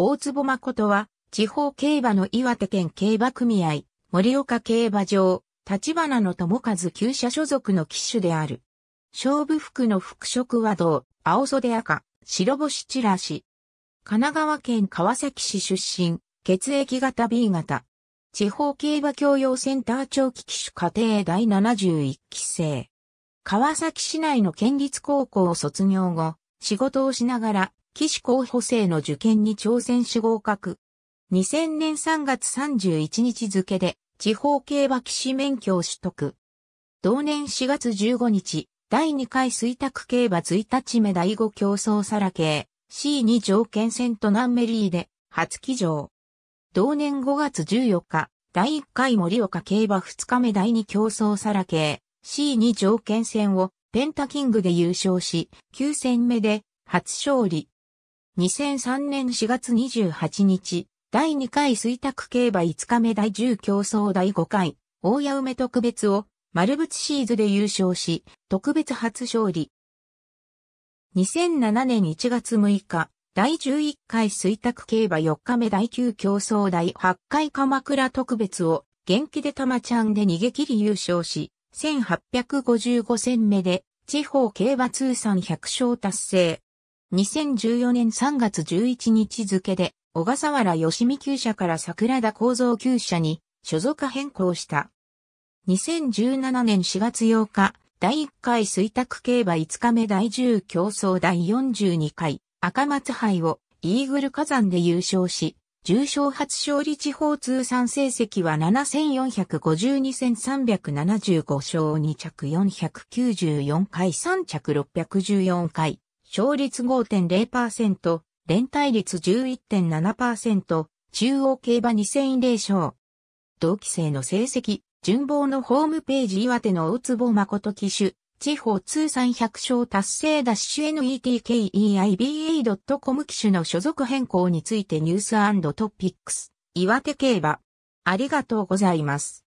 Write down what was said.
大坪誠は、地方競馬の岩手県競馬組合、盛岡競馬場、立花の友和旧社所属の騎手である。勝負服の服飾は銅、青袖赤、白星チラシ。神奈川県川崎市出身、血液型 B 型。地方競馬教養センター長期騎手家庭第71期生。川崎市内の県立高校を卒業後、仕事をしながら騎士候補生の受験に挑戦し合格。2000年3月31日付で、地方競馬騎士免許を取得。同年4月15日、第2回水卓競馬1日目第5競争サラ系 C2 条件戦とナンメリーで初騎乗。同年5月14日、第1回森岡競馬2日目第2競争サラ系 C2 条件戦をペンタキングで優勝し、9戦目で初勝利。2003年4月28日、第2回水卓競馬5日目第10競争第5回、大谷梅特別を丸物シーズで優勝し、特別初勝利。2007年1月6日、第11回水卓競馬4日目第9競争第8回鎌倉特別を元気で玉ちゃんで逃げ切り優勝し、1855戦目で地方競馬通算100勝達成。2014年3月11日付で、小笠原義美厩舎から桜田構造厩舎に所属変更した。2017年4月8日、第1回水卓競馬5日目第10競争第42回赤松杯をイーグル火山で優勝し、重賞初勝利地方通算成績は7452,375勝2着494回3着614回。勝率5.0%、連帯率11.7%、中央競馬2000例賞。同期生の成績、順望のホームページ岩手の大坪誠騎手、地方通算100勝達成ダッシュ netkeiba.com 騎手の所属変更についてニューストピックス、岩手競馬。ありがとうございます。